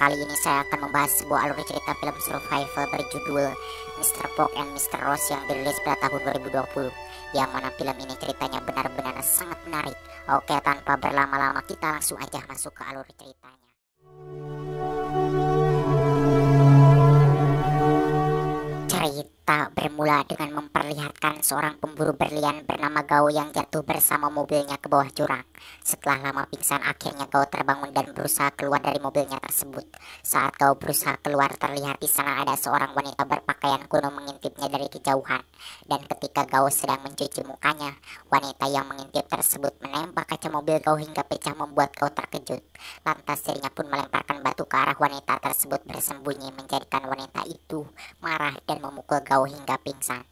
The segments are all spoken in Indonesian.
Kali ini saya akan membahas sebuah alur cerita film survival berjudul Mr. Pog and Mr. Ross yang dirilis pada tahun 2020 Yang mana film ini ceritanya benar-benar sangat menarik Oke tanpa berlama-lama kita langsung aja masuk ke alur ceritanya cerita bermula dengan memperlihatkan seorang pemburu berlian bernama Gao yang jatuh bersama mobilnya ke bawah jurang. Setelah lama pingsan, akhirnya Gao terbangun dan berusaha keluar dari mobilnya tersebut. Saat Gao berusaha keluar, terlihat di sana ada seorang wanita berpakaian kuno mengintipnya dari kejauhan. Dan ketika Gao sedang mencuci mukanya, wanita yang mengintip tersebut menembak kaca mobil Gao hingga pecah membuat Gao terkejut. Lantas dirinya pun melemparkan batu ke arah wanita tersebut bersembunyi menjadikan wanita itu marah dan memukul Gao hingga pingsan.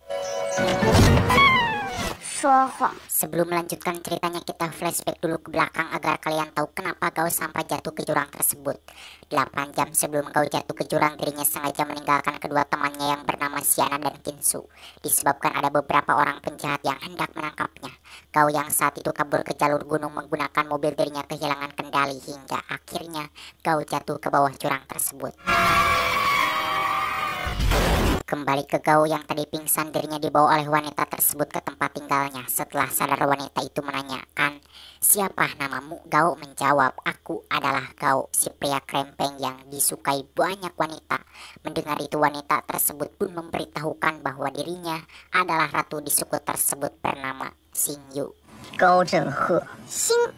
Sebelum melanjutkan ceritanya kita flashback dulu ke belakang agar kalian tahu kenapa kau sampai jatuh ke jurang tersebut. 8 jam sebelum kau jatuh ke jurang dirinya sengaja meninggalkan kedua temannya yang bernama Siana dan Kinsu. Disebabkan ada beberapa orang penjahat yang hendak menangkapnya. Kau yang saat itu kabur ke jalur gunung menggunakan mobil dirinya kehilangan kendali hingga akhirnya kau jatuh ke bawah jurang tersebut kembali ke gau yang tadi pingsan dirinya dibawa oleh wanita tersebut ke tempat tinggalnya. Setelah sadar wanita itu menanyakan siapa namamu, gau menjawab, aku adalah gau si pria krempeng yang disukai banyak wanita. Mendengar itu wanita tersebut pun memberitahukan bahwa dirinya adalah ratu di suku tersebut bernama Xing Yu. Zhenghe. Xing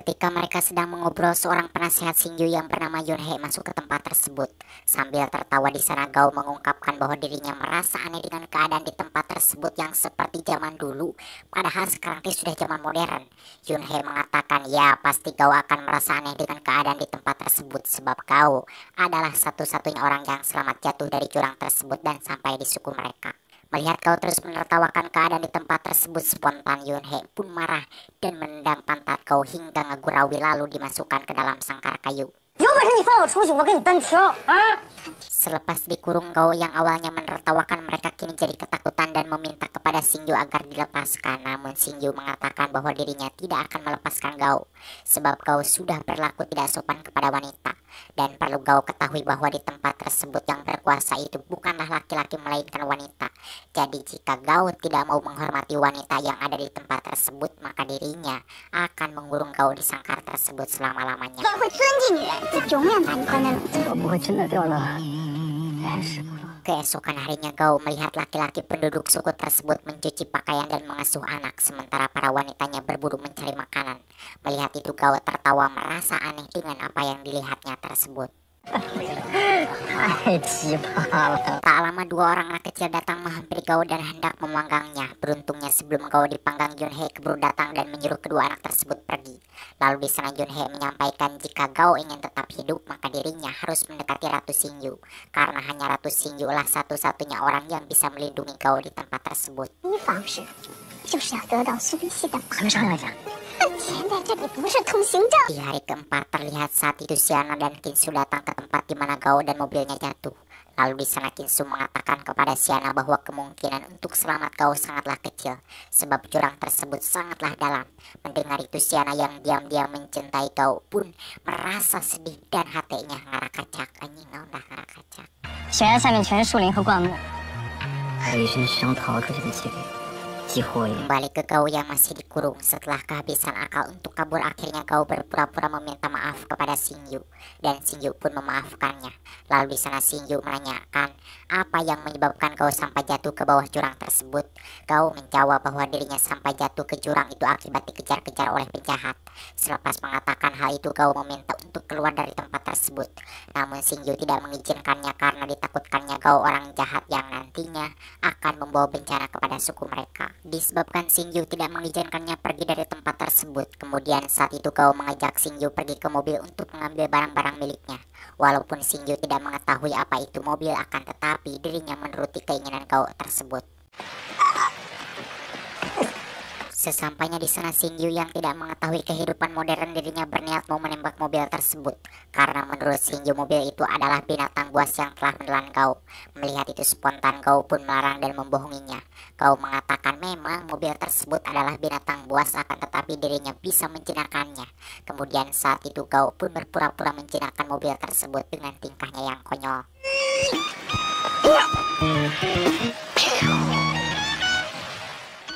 ketika mereka sedang mengobrol seorang penasehat singyu yang bernama Yunhei masuk ke tempat tersebut. Sambil tertawa di sana Gao mengungkapkan bahwa dirinya merasa aneh dengan keadaan di tempat tersebut yang seperti zaman dulu, padahal sekarang ini sudah zaman modern. Yunhei mengatakan ya pasti Gao akan merasa aneh dengan keadaan di tempat tersebut sebab Gao adalah satu-satunya orang yang selamat jatuh dari jurang tersebut dan sampai di suku mereka. Melihat kau terus menertawakan keadaan di tempat tersebut spontan Yun He pun marah dan mendang pantat kau hingga ngegurawi lalu dimasukkan ke dalam sangkar kayu. Selepas dikurung kau yang awalnya menertawakan mereka kini jadi ketakutan dan meminta kepada Singyu agar dilepaskan. Namun Singyu mengatakan bahwa dirinya tidak akan melepaskan Gao sebab Gao sudah berlaku tidak sopan kepada wanita. Dan perlu Gao ketahui bahwa di tempat tersebut yang berkuasa itu bukanlah laki-laki melainkan wanita. Jadi jika Gao tidak mau menghormati wanita yang ada di tempat tersebut maka dirinya akan mengurung Gao di sangkar tersebut selama-lamanya. Nasib Jongyang kan Keesokan harinya Gao melihat laki-laki penduduk suku tersebut mencuci pakaian dan mengasuh anak sementara para wanitanya berburu mencari makanan. Melihat itu Gao tertawa merasa aneh dengan apa yang dilihatnya tersebut. Tak lama dua orang anak kecil datang menghampiri Gao dan hendak memanggangnya. Beruntungnya sebelum Gao dipanggang Junhei keburu datang dan menyuruh kedua anak tersebut pergi. Lalu di sana Junhei menyampaikan jika Gao ingin tetap hidup maka dirinya harus mendekati Ratu Sinju. Karena hanya Ratu Sinju lah satu-satunya orang yang bisa melindungi Gao di tempat tersebut musuh Di hari keempat terlihat saat itu Siana dan Kinsu datang ke tempat di mana Gao dan mobilnya jatuh. Lalu di sana Kinsu mengatakan kepada Siana bahwa kemungkinan untuk selamat Gao sangatlah kecil, sebab jurang tersebut sangatlah dalam. Mendengar itu Siana yang diam-diam mencintai Gao pun merasa sedih dan hatinya ngarakacak. Anjing ngondah ngarakacak. 悬崖下面全是树林和灌木，可以是想逃出去的起点。Balik ke kau yang masih dikurung setelah kehabisan akal untuk kabur akhirnya kau berpura-pura meminta maaf kepada Singyu dan Singyu pun memaafkannya. Lalu di sana Singyu menanyakan apa yang menyebabkan kau sampai jatuh ke bawah jurang tersebut. Kau menjawab bahwa dirinya sampai jatuh ke jurang itu akibat dikejar-kejar oleh penjahat. Selepas mengatakan hal itu kau meminta untuk keluar dari tempat tersebut. Namun Singyu tidak mengizinkannya karena ditakutkannya kau orang jahat yang nantinya akan membawa bencana kepada suku mereka disebabkan Singyu tidak mengizinkannya pergi dari tempat tersebut. Kemudian saat itu kau mengajak Singyu pergi ke mobil untuk mengambil barang-barang miliknya. Walaupun Singyu tidak mengetahui apa itu mobil akan tetapi dirinya menuruti keinginan kau tersebut. Sesampainya di sana Singyu yang tidak mengetahui kehidupan modern dirinya berniat mau menembak mobil tersebut. Karena menurut Singyu mobil itu adalah binatang buas yang telah menelan Kau. Melihat itu spontan Kau pun melarang dan membohonginya. Kau mengatakan memang mobil tersebut adalah binatang buas akan tetapi dirinya bisa menjinakkannya. Kemudian saat itu Kau pun berpura-pura menjinakkan mobil tersebut dengan tingkahnya yang konyol.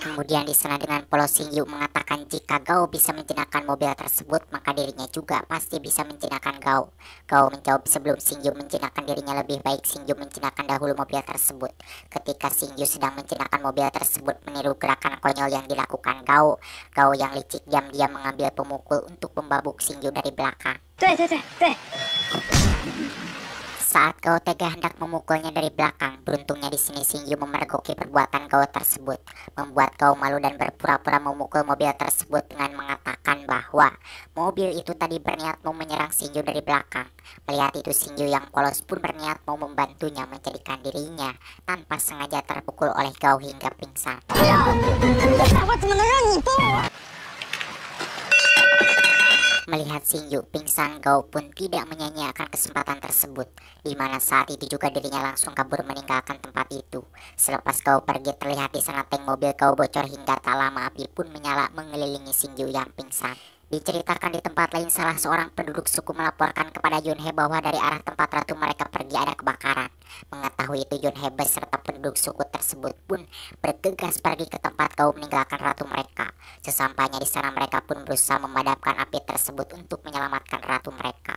Kemudian disana dengan Polo Singyu mengatakan jika Gao bisa menjinakkan mobil tersebut, maka dirinya juga pasti bisa menjinakkan Gao. Gao menjawab sebelum Singyu menjinakkan dirinya lebih baik Singyu menjinakkan dahulu mobil tersebut. Ketika Singyu sedang menjinakkan mobil tersebut meniru gerakan konyol yang dilakukan Gao, Gao yang licik diam-diam mengambil pemukul untuk membabuk Singyu dari belakang. Tuh, tuh, tuh, tuh. Saat kau tega hendak memukulnya dari belakang, beruntungnya di sini Singyu memergoki perbuatan kau tersebut, membuat kau malu dan berpura-pura memukul mobil tersebut dengan mengatakan bahwa mobil itu tadi berniat mau menyerang Singyu dari belakang. Melihat itu Singyu yang polos pun berniat mau membantunya menjadikan dirinya tanpa sengaja terpukul oleh kau hingga pingsan. Melihat Singyu pingsan, Gao pun tidak menyanyiakan kesempatan tersebut, di mana saat itu juga dirinya langsung kabur meninggalkan tempat itu. Selepas Gao pergi terlihat di sana tank mobil Gao bocor hingga tak lama api pun menyala mengelilingi Singyu yang pingsan. Diceritakan di tempat lain salah seorang penduduk suku melaporkan kepada Yunhe bahwa dari arah tempat ratu mereka pergi ada kebakaran. Mengetahui itu Yunhe beserta penduduk suku tersebut pun bergegas pergi ke tempat kau meninggalkan ratu mereka. Sesampainya di sana mereka pun berusaha memadamkan api tersebut untuk menyelamatkan ratu mereka.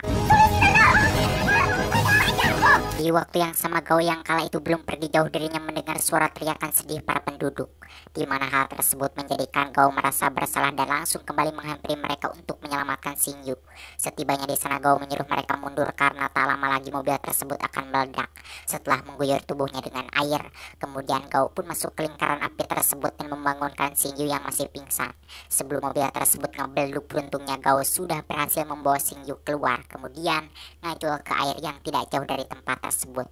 Di waktu yang sama Gao yang kala itu belum pergi jauh dirinya mendengar suara teriakan sedih para penduduk, di mana hal tersebut menjadikan Gao merasa bersalah dan langsung kembali menghampiri mereka untuk menyelamatkan Yu. Setibanya di sana Gao menyuruh mereka mundur karena tak lama lagi mobil tersebut akan meledak setelah mengguyur tubuhnya dengan air. Kemudian Gao pun masuk ke lingkaran api tersebut dan membangunkan Yu yang masih pingsan. Sebelum mobil tersebut ngebelduk beruntungnya Gao sudah berhasil membawa Yu keluar, kemudian ngajul ke air yang tidak jauh dari tempat tersebut.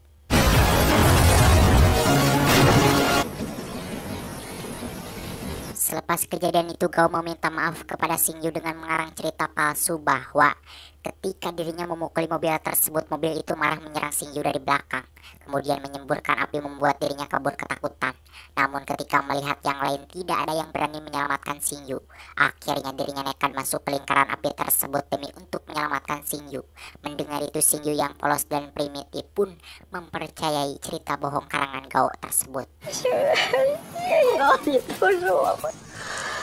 Selepas kejadian itu, Gao meminta maaf kepada Singyu dengan mengarang cerita palsu bahwa ketika dirinya memukuli mobil tersebut, mobil itu marah menyerang Singyu dari belakang, kemudian menyemburkan api membuat dirinya kabur ketakutan. Namun ketika melihat yang lain tidak ada yang berani menyelamatkan Shinyu, akhirnya dirinya nekat masuk ke lingkaran api tersebut demi untuk menyelamatkan Shinyu. Mendengar itu Shinyu yang polos dan primitif pun mempercayai cerita bohong karangan Gao tersebut.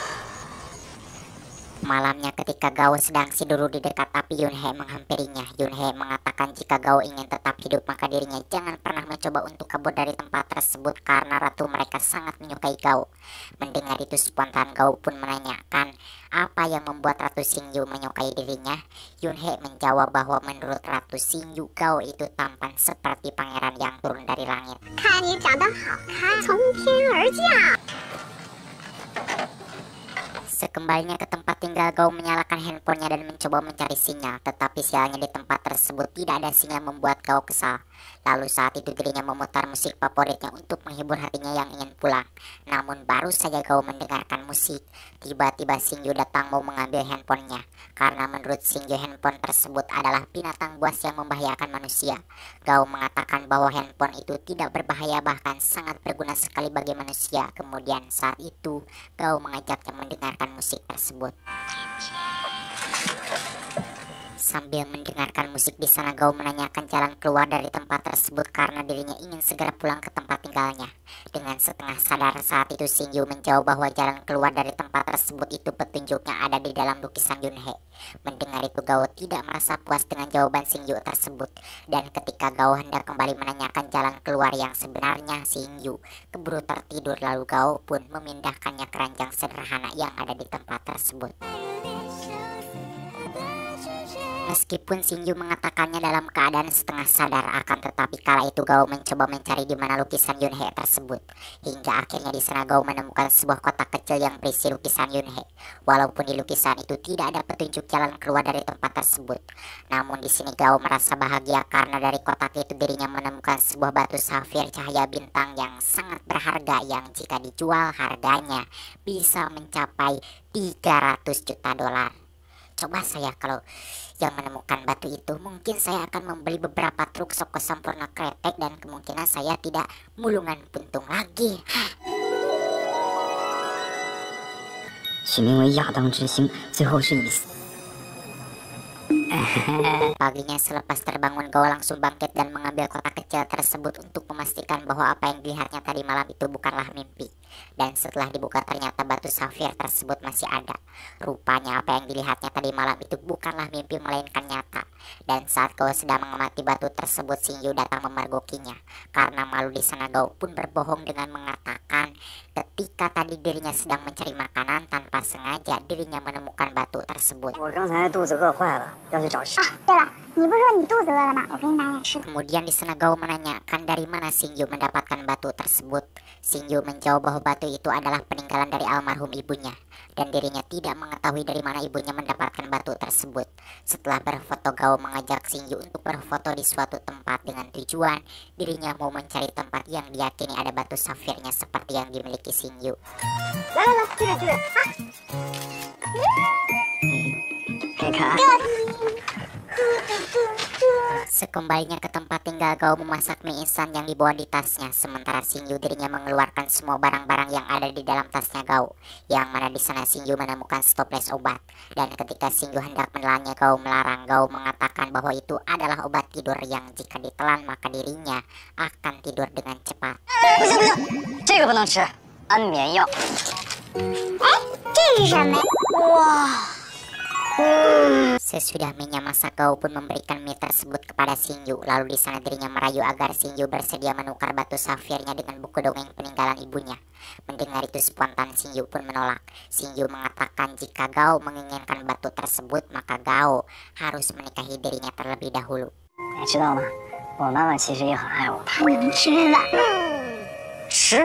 malamnya ketika Gao sedang siduru di dekat api Yunhe menghampirinya. Yunhe mengatakan jika Gao ingin tetap hidup maka dirinya jangan pernah mencoba untuk kabur dari tempat tersebut karena ratu mereka sangat menyukai Gao. Mendengar itu spontan Gao pun menanyakan apa yang membuat Ratu Xingyu menyukai dirinya. Yunhe menjawab bahwa menurut Ratu Xingyu Gao itu tampan seperti pangeran yang turun dari langit. Kan Kembalinya ke tempat tinggal, Gao menyalakan handphonenya dan mencoba mencari sinyal. Tetapi sialnya di tempat tersebut tidak ada sinyal membuat Gao kesal. Lalu saat itu dirinya memutar musik favoritnya untuk menghibur hatinya yang ingin pulang. Namun baru saja Gao mendengarkan musik, tiba-tiba Singyu datang mau mengambil handphonenya. Karena menurut Singyu handphone tersebut adalah binatang buas yang membahayakan manusia. Gao mengatakan bahwa handphone itu tidak berbahaya bahkan sangat berguna sekali bagi manusia. Kemudian saat itu Gao mengajaknya mendengarkan musik tersebut sambil mendengarkan musik di sana Gao menanyakan jalan keluar dari tempat tersebut karena dirinya ingin segera pulang ke tempat tinggalnya. Dengan setengah sadar saat itu Shinju menjawab bahwa jalan keluar dari tempat tersebut itu petunjuknya ada di dalam lukisan junhe Mendengar itu Gao tidak merasa puas dengan jawaban Shinju tersebut dan ketika Gao hendak kembali menanyakan jalan keluar yang sebenarnya Shinju keburu tertidur lalu Gao pun memindahkannya keranjang sederhana yang ada di tempat tersebut. Meskipun Shinju mengatakannya dalam keadaan setengah sadar akan tetapi kala itu Gao mencoba mencari di mana lukisan Yunhe tersebut. Hingga akhirnya di sana Gao menemukan sebuah kotak kecil yang berisi lukisan Yunhe. Walaupun di lukisan itu tidak ada petunjuk jalan keluar dari tempat tersebut. Namun di sini Gao merasa bahagia karena dari kotak itu dirinya menemukan sebuah batu safir cahaya bintang yang sangat berharga yang jika dijual harganya bisa mencapai 300 juta dolar coba saya kalau yang menemukan batu itu mungkin saya akan membeli beberapa truk soko sempurna kretek dan kemungkinan saya tidak mulungan puntung lagi. Iya, Paginya selepas terbangun kau langsung bangkit dan mengambil kotak kecil tersebut untuk memastikan bahwa apa yang dilihatnya tadi malam itu bukanlah mimpi. Dan setelah dibuka ternyata batu safir tersebut masih ada. Rupanya apa yang dilihatnya tadi malam itu bukanlah mimpi melainkan nyata. Dan saat kau sedang mengamati batu tersebut Shinju datang memergokinya. Karena malu di sana Gao pun berbohong dengan mengatakan ketika tadi dirinya sedang mencari makanan tanpa sengaja dirinya menemukan batu tersebut. Oh, ah, nah. Kemudian di sana Gao menanyakan dari mana Shinju mendapatkan batu tersebut. Sinju menjawab bahwa batu itu adalah peninggalan dari almarhum ibunya dan dirinya tidak mengetahui dari mana ibunya mendapatkan batu tersebut. Setelah berfoto, Gao mengajak Sinju untuk berfoto di suatu tempat dengan tujuan dirinya mau mencari tempat yang diyakini ada batu safirnya seperti yang dimiliki Sinju. Lalu, Sekembalinya ke tempat tinggal Gao memasak mie instan yang dibawa di tasnya Sementara Yu dirinya mengeluarkan semua barang-barang yang ada di dalam tasnya Gao Yang mana di sana Yu menemukan stoples obat Dan ketika Yu hendak menelannya Gao melarang Gao mengatakan bahwa itu adalah obat tidur yang jika ditelan maka dirinya akan tidur dengan cepat Wow. Eh, Sesudah Masakau pun memberikan mie tersebut kepada Sinju, lalu di sana dirinya merayu agar Sinju bersedia menukar batu safirnya dengan buku dongeng peninggalan ibunya. Mendengar itu spontan Sinju pun menolak. Sinju mengatakan jika Gao menginginkan batu tersebut, maka Gao harus menikahi dirinya terlebih dahulu.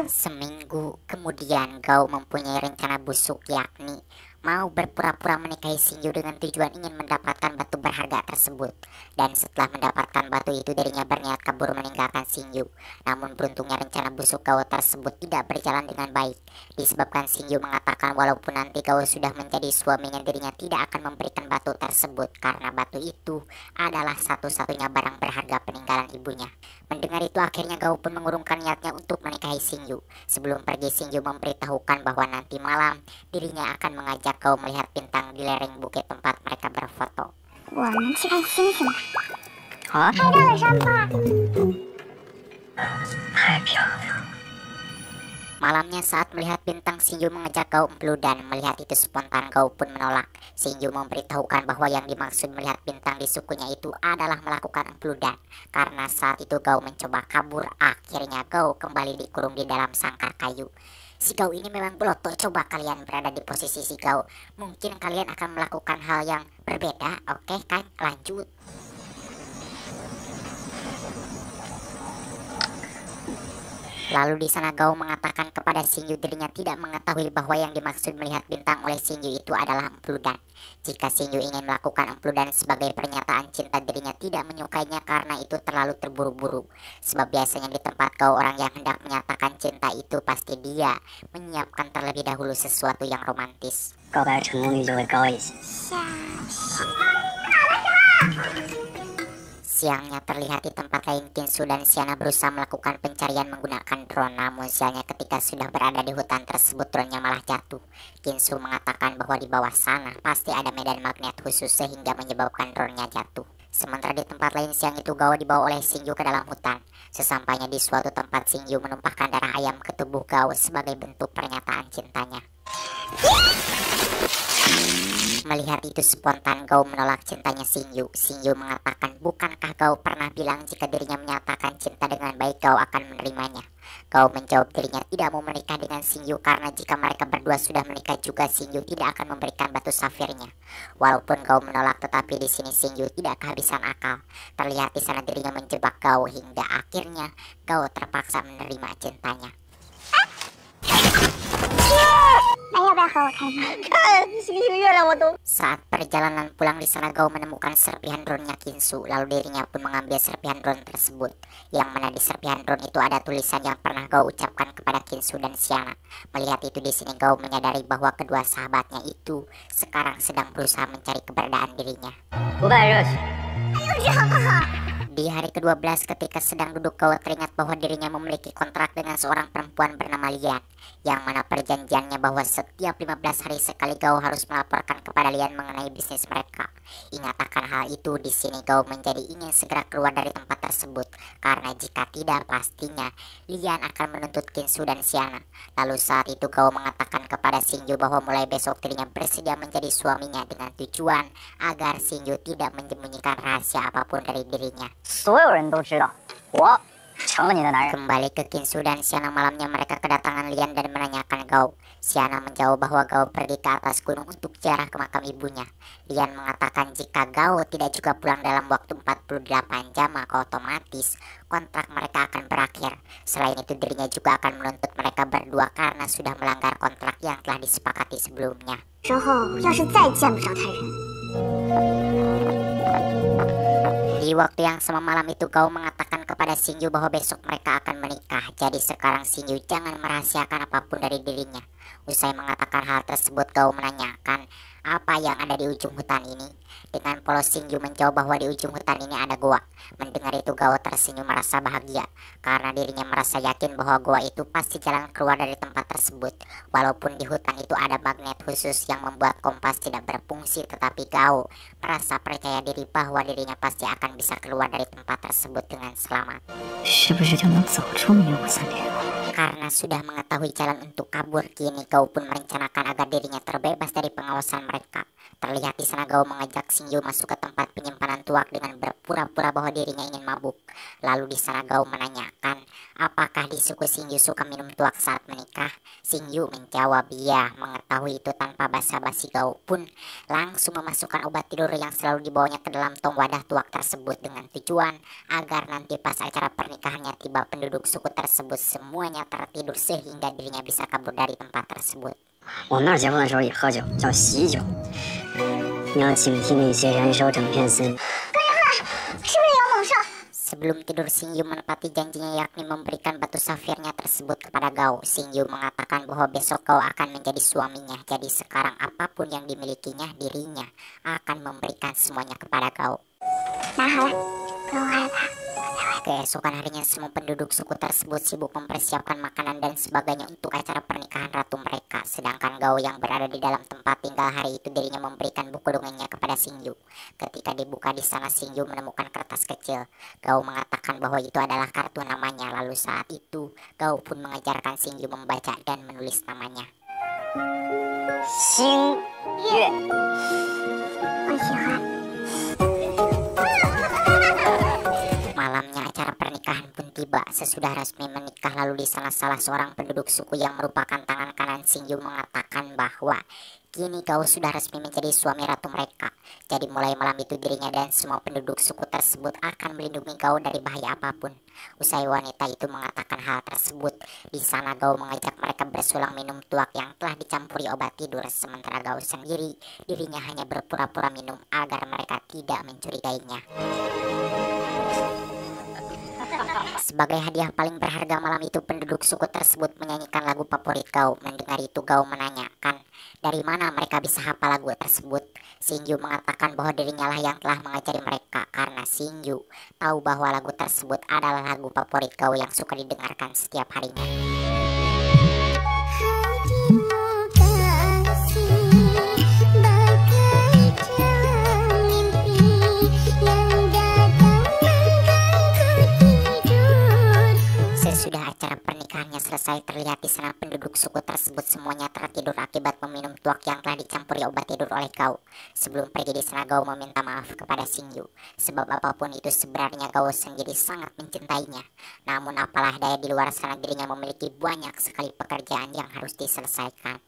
Seminggu kemudian Gao mempunyai rencana busuk yakni mau berpura-pura menikahi Shinju dengan tujuan ingin mendapatkan batu berharga tersebut. Dan setelah mendapatkan batu itu darinya berniat kabur meninggalkan Shinju. Namun beruntungnya rencana busuk Gao tersebut tidak berjalan dengan baik. Disebabkan Shinju mengatakan walaupun nanti Gao sudah menjadi suaminya dirinya tidak akan memberikan batu tersebut. Karena batu itu adalah satu-satunya barang berharga peninggalan ibunya. Mendengar itu akhirnya Gao pun mengurungkan niatnya untuk menikahi Singyu. Sebelum pergi Singyu memberitahukan bahwa nanti malam dirinya akan mengajak Gao melihat bintang di lereng bukit tempat mereka berfoto. Wah, Hah? Malamnya saat melihat bintang Shinju mengejak Gao dan melihat itu spontan kau pun menolak. Shinju memberitahukan bahwa yang dimaksud melihat bintang di sukunya itu adalah melakukan dan Karena saat itu kau mencoba kabur, akhirnya kau kembali dikurung di dalam sangkar kayu. Si kau ini memang belotot, coba kalian berada di posisi si kau Mungkin kalian akan melakukan hal yang berbeda, oke okay, kan? Lanjut. Lalu di sana Gao mengatakan kepada Xingyu dirinya tidak mengetahui bahwa yang dimaksud melihat bintang oleh Xingyu itu adalah empludan. Jika Xingyu ingin melakukan empludan sebagai pernyataan cinta dirinya tidak menyukainya karena itu terlalu terburu-buru. Sebab biasanya di tempat Gao orang yang hendak menyatakan cinta itu pasti dia menyiapkan terlebih dahulu sesuatu yang romantis. Go back to Siangnya terlihat di tempat lain Kinsu dan Siana berusaha melakukan pencarian menggunakan drone namun sialnya ketika sudah berada di hutan tersebut drone-nya malah jatuh. Kinsu mengatakan bahwa di bawah sana pasti ada medan magnet khusus sehingga menyebabkan drone-nya jatuh. Sementara di tempat lain siang itu Gao dibawa oleh Singyu ke dalam hutan. Sesampainya di suatu tempat Singyu menumpahkan darah ayam ke tubuh Gao sebagai bentuk pernyataan cintanya. Melihat itu spontan Gao menolak cintanya Singyu. Yu mengatakan, bukankah Gao pernah bilang jika dirinya menyatakan cinta dengan baik Gao akan menerimanya? Gao menjawab dirinya tidak mau menikah dengan Yu karena jika mereka berdua sudah menikah juga Yu tidak akan memberikan batu safirnya. Walaupun Gao menolak tetapi di sini Yu tidak kehabisan akal. Terlihat di sana dirinya menjebak Gao hingga akhirnya Gao terpaksa menerima cintanya. Ah! Saat perjalanan pulang di Saragao menemukan serpihan drone-nya Kinsu, lalu dirinya pun mengambil serpihan drone tersebut. Yang mana di serpihan drone itu ada tulisan yang pernah Gao ucapkan kepada Kinsu dan Siana. Melihat itu di sini Gao menyadari bahwa kedua sahabatnya itu sekarang sedang berusaha mencari keberadaan dirinya. Ayo Bagus di hari ke-12 ketika sedang duduk kau teringat bahwa dirinya memiliki kontrak dengan seorang perempuan bernama Lian, yang mana perjanjiannya bahwa setiap 15 hari sekali kau harus melaporkan kepada Lian mengenai bisnis mereka. Ingat akan hal itu, di sini kau menjadi ingin segera keluar dari tempat tersebut, karena jika tidak pastinya Lian akan menuntut Kinsu dan Siana. Lalu saat itu kau mengatakan kepada Sinju bahwa mulai besok dirinya bersedia menjadi suaminya dengan tujuan agar Sinju tidak menyembunyikan rahasia apapun dari dirinya. Kembali ke Kinsu dan Siana malamnya mereka kedatangan Lian dan menanyakan Gao. Siana menjawab bahwa Gao pergi ke atas gunung untuk ziarah ke makam ibunya. Lian mengatakan jika Gao tidak juga pulang dalam waktu 48 jam maka otomatis kontrak mereka akan berakhir. Selain itu dirinya juga akan menuntut mereka berdua karena sudah melanggar kontrak yang telah disepakati sebelumnya. Di waktu yang sama malam itu kau mengatakan kepada Sinju bahwa besok mereka akan menikah. Jadi sekarang Sinju jangan merahasiakan apapun dari dirinya. Usai mengatakan hal tersebut kau menanyakan apa yang ada di ujung hutan ini. Dengan polos Singju menjawab bahwa di ujung hutan ini ada goa. Mendengar itu Gao tersenyum merasa bahagia, karena dirinya merasa yakin bahwa goa itu pasti jalan keluar dari tempat tersebut. Walaupun di hutan itu ada magnet khusus yang membuat kompas tidak berfungsi, tetapi Gao merasa percaya diri bahwa dirinya pasti akan bisa keluar dari tempat tersebut dengan selamat. 是不是就能走出迷雾森林了？karena sudah mengetahui jalan untuk kabur, kini kau pun merencanakan agar dirinya terbebas dari pengawasan mereka. Terlihat di sana Gao mengajak Xingyu masuk ke tempat penyimpanan. Tuak dengan berpura-pura bahwa dirinya ingin mabuk. Lalu di Saragau menanyakan, apakah di suku Singyu suka minum tuak saat menikah? Singyu menjawab iya, mengetahui itu tanpa basa-basi Gau pun langsung memasukkan obat tidur yang selalu dibawanya ke dalam tong wadah tuak tersebut dengan tujuan agar nanti pas acara pernikahannya tiba penduduk suku tersebut semuanya tertidur sehingga dirinya bisa kabur dari tempat tersebut. 我那结婚的时候也喝酒，叫喜酒。Sebelum tidur Sing Singyu menepati janjinya yakni memberikan batu safirnya tersebut kepada Gao. Singyu mengatakan bahwa besok kau akan menjadi suaminya. Jadi sekarang apapun yang dimilikinya dirinya akan memberikan semuanya kepada Gao. Nah, Keesokan harinya semua penduduk suku tersebut sibuk mempersiapkan makanan dan sebagainya untuk acara pernikahan ratu mereka. Sedangkan Gao yang berada di dalam tempat tinggal hari itu dirinya memberikan buku dongengnya kepada Singyu. Ketika dibuka di sana Singyu menemukan kertas kecil. Gao mengatakan bahwa itu adalah kartu namanya. Lalu saat itu Gao pun mengajarkan Singyu membaca dan menulis namanya. Sing Yue. Oh, iya kan? pernikahan pun tiba sesudah resmi menikah lalu di salah-salah seorang penduduk suku yang merupakan tangan kanan Sinju mengatakan bahwa kini kau sudah resmi menjadi suami ratu mereka. Jadi mulai malam itu dirinya dan semua penduduk suku tersebut akan melindungi kau dari bahaya apapun. Usai wanita itu mengatakan hal tersebut, di sana kau mengajak mereka bersulang minum tuak yang telah dicampuri obat tidur sementara kau sendiri dirinya hanya berpura-pura minum agar mereka tidak mencurigainya. Sebagai hadiah paling berharga malam itu penduduk suku tersebut menyanyikan lagu favorit kau. Mendengar itu kau menanyakan dari mana mereka bisa hafal lagu tersebut. Sinju mengatakan bahwa dirinya lah yang telah mengajari mereka karena Sinju tahu bahwa lagu tersebut adalah lagu favorit kau yang suka didengarkan setiap harinya. selesai terlihat di sana penduduk suku tersebut semuanya tertidur akibat meminum tuak yang telah dicampuri obat tidur oleh kau Sebelum pergi di sana Gao meminta maaf kepada Singyu, sebab apapun itu sebenarnya Gao sendiri sangat mencintainya. Namun apalah daya di luar sana dirinya memiliki banyak sekali pekerjaan yang harus diselesaikan.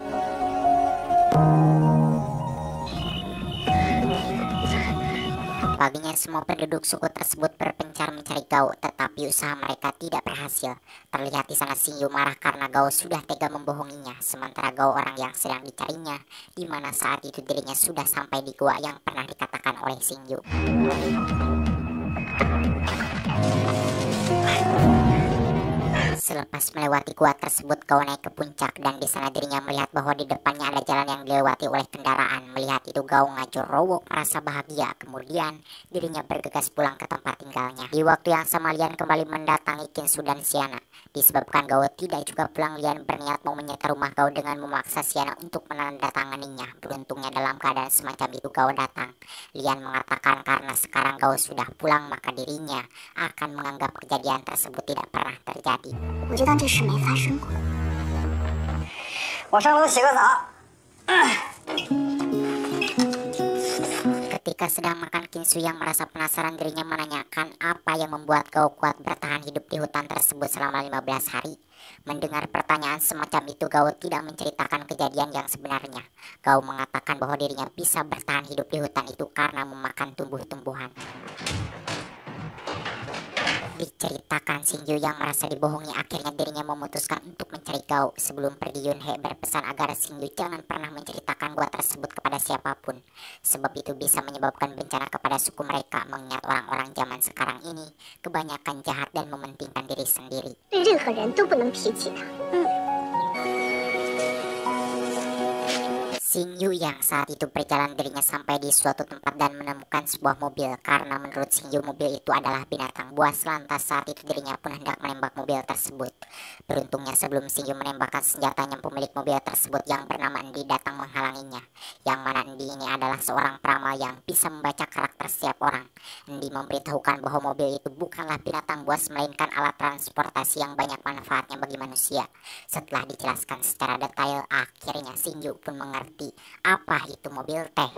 Paginya semua penduduk suku tersebut berpencar mencari Gao, tetapi usaha mereka tidak berhasil. Terlihat di sana Sinyu marah karena Gao sudah tega membohonginya, sementara Gao orang yang sedang dicarinya, di mana saat itu dirinya sudah sampai di gua yang pernah dikatakan oleh Sinyu. Selepas melewati gua tersebut, kau naik ke puncak dan di sana dirinya melihat bahwa di depannya ada jalan yang dilewati oleh kendaraan. Melihat itu Gao ngajur rowo merasa bahagia. Kemudian dirinya bergegas pulang ke tempat tinggalnya. Di waktu yang sama Lian kembali mendatangi Kinsu dan Siana. Disebabkan Gao tidak juga pulang, Lian berniat mau menyita rumah Gao dengan memaksa Siana untuk menandatanganinya. Beruntungnya dalam keadaan semacam itu Gao datang. Lian mengatakan karena sekarang Gao sudah pulang maka dirinya akan menganggap kejadian tersebut tidak pernah terjadi. Ketika sedang makan, Kinsu yang merasa penasaran dirinya menanyakan apa yang membuat kau kuat bertahan hidup di hutan tersebut selama 15 hari. Mendengar pertanyaan semacam itu, kau tidak menceritakan kejadian yang sebenarnya. Kau mengatakan bahwa dirinya bisa bertahan hidup di hutan itu karena memakan tumbuh-tumbuhan diceritakan Sinju yang merasa dibohongi akhirnya dirinya memutuskan untuk mencari Gao sebelum pergi Yunhe berpesan agar Sinju jangan pernah menceritakan gua tersebut kepada siapapun sebab itu bisa menyebabkan bencana kepada suku mereka mengingat orang-orang zaman sekarang ini kebanyakan jahat dan mementingkan diri sendiri. 任何人都不能提起他。嗯。Sing Yu yang saat itu berjalan dirinya sampai di suatu tempat dan menemukan sebuah mobil karena menurut Sing Yu mobil itu adalah binatang buas lantas saat itu dirinya pun hendak menembak mobil tersebut. Beruntungnya sebelum Sing Yu menembakkan senjatanya pemilik mobil tersebut yang bernama Endi datang menghalanginya. Yang mana Andi ini adalah seorang peramal yang bisa membaca karakter setiap orang. Endi memberitahukan bahwa mobil itu bukanlah binatang buas melainkan alat transportasi yang banyak manfaatnya bagi manusia. Setelah dijelaskan secara detail akhirnya Sing Yu pun mengerti tapi apa itu mobil teh?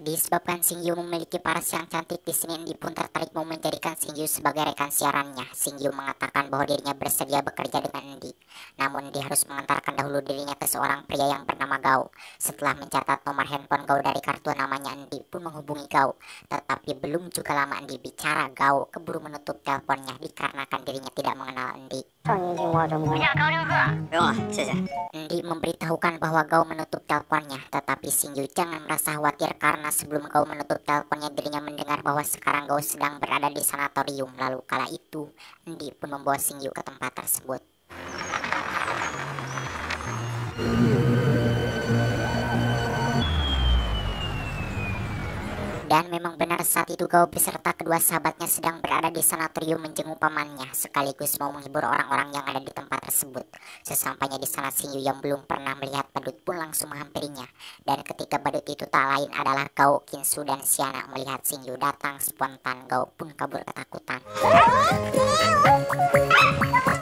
Disebabkan Singyu memiliki paras yang cantik di sini Indi pun tertarik mau menjadikan Singyu sebagai rekan siarannya. Singyu mengatakan bahwa dirinya bersedia bekerja dengan Indi. Namun Indi harus mengantarkan dahulu dirinya ke seorang pria yang bernama Gau. Setelah mencatat nomor handphone Gau dari kartu namanya Indi pun menghubungi Gau. Tetapi belum juga lama Indi bicara Gau keburu menutup teleponnya dikarenakan dirinya tidak mengenal Indi. Oh, Di memberitahukan bahwa kau menutup teleponnya, tetapi Singyu jangan merasa khawatir karena sebelum kau menutup teleponnya dirinya mendengar bahwa sekarang kau sedang berada di sanatorium. Lalu kala itu, Di pun membawa Singyu ke tempat tersebut. Dan memang benar saat itu Gao beserta kedua sahabatnya sedang berada di sanatorium menjenguk pamannya sekaligus mau menghibur orang-orang yang ada di tempat tersebut. Sesampainya di sana Sinyu yang belum pernah melihat badut pun langsung menghampirinya. Dan ketika badut itu tak lain adalah Gao, Kinsu dan Siana melihat Sinyu datang spontan Gao pun kabur ketakutan.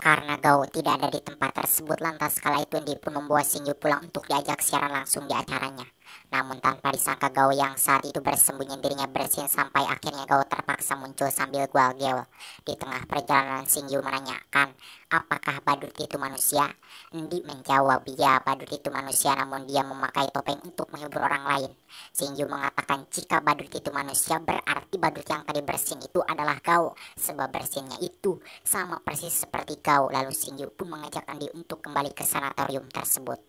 Karena Gao tidak ada di tempat tersebut lantas kala itu Endi pun membawa Sinyu pulang untuk diajak siaran langsung di acaranya. Namun tanpa disangka Gao yang saat itu bersembunyi dirinya bersin sampai akhirnya Gao terpaksa muncul sambil gel Di tengah perjalanan Singyu menanyakan, apakah badut itu manusia? Endi menjawab, ya badut itu manusia namun dia memakai topeng untuk menghibur orang lain. Singyu mengatakan jika badut itu manusia berarti badut yang tadi bersin itu adalah Gao. Sebab bersinnya itu sama persis seperti Gao. Lalu Singyu pun mengajak Ndi untuk kembali ke sanatorium tersebut.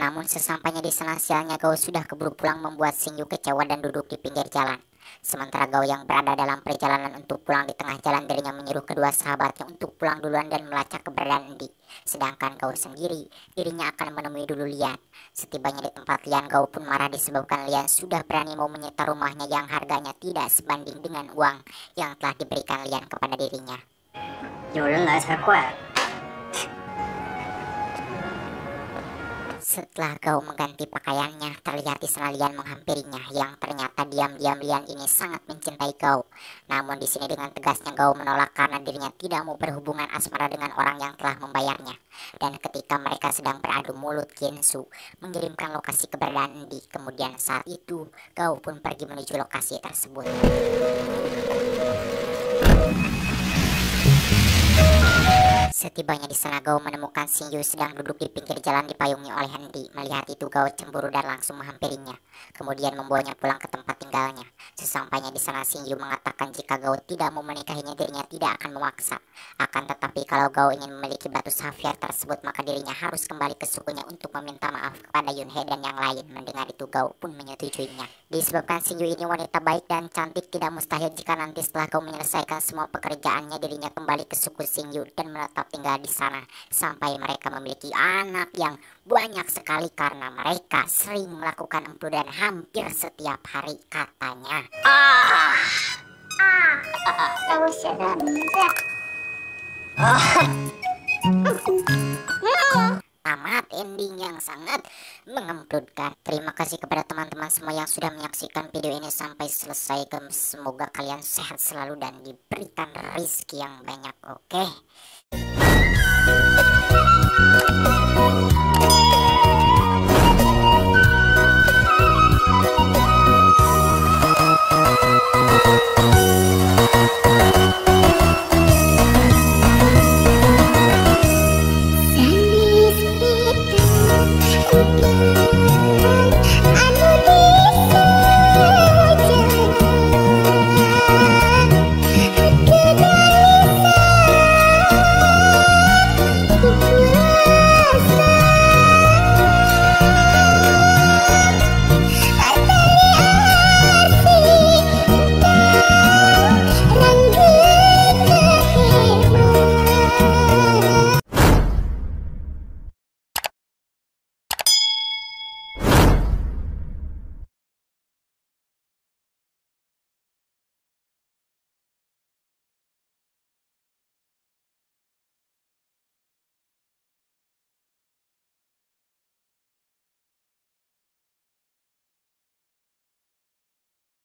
Namun sesampainya di sana sialnya Gao sudah keburu pulang membuat Singyu kecewa dan duduk di pinggir jalan. Sementara Gao yang berada dalam perjalanan untuk pulang di tengah jalan dirinya menyuruh kedua sahabatnya untuk pulang duluan dan melacak keberadaan Endi. Sedangkan Gao sendiri, dirinya akan menemui dulu Lian. Setibanya di tempat Lian, Gao pun marah disebabkan Lian sudah berani mau menyita rumahnya yang harganya tidak sebanding dengan uang yang telah diberikan Lian kepada dirinya. Setelah kau mengganti pakaiannya, terlihat Israelian menghampirinya yang ternyata diam-diam Lian ini sangat mencintai kau Namun di sini dengan tegasnya kau menolak karena dirinya tidak mau berhubungan asmara dengan orang yang telah membayarnya. Dan ketika mereka sedang beradu mulut, Kinsu mengirimkan lokasi keberadaan Di. Kemudian saat itu, kau pun pergi menuju lokasi tersebut. Setibanya di sana Gao menemukan Yu sedang duduk di pinggir jalan dipayungi oleh Hendi. Melihat itu Gao cemburu dan langsung menghampirinya. Kemudian membawanya pulang ke tempat tinggalnya. Sesampainya di sana Yu mengatakan jika Gao tidak mau menikahinya dirinya tidak akan memaksa. Akan tetapi kalau Gao ingin memiliki batu safir tersebut maka dirinya harus kembali ke sukunya untuk meminta maaf kepada Yunhe dan yang lain. Mendengar itu Gao pun menyetujuinya. Disebabkan Yu ini wanita baik dan cantik tidak mustahil jika nanti setelah Gao menyelesaikan semua pekerjaannya dirinya kembali ke suku Yu dan menetap tinggal di sana sampai mereka memiliki anak yang banyak sekali karena mereka sering melakukan dan hampir setiap hari katanya. Ah, ah, tahu amat ending yang sangat mengemplutkan. Terima kasih kepada teman-teman semua yang sudah menyaksikan video ini sampai selesai. Semoga kalian sehat selalu dan diberikan rezeki yang banyak. Oke. Okay? Thank you.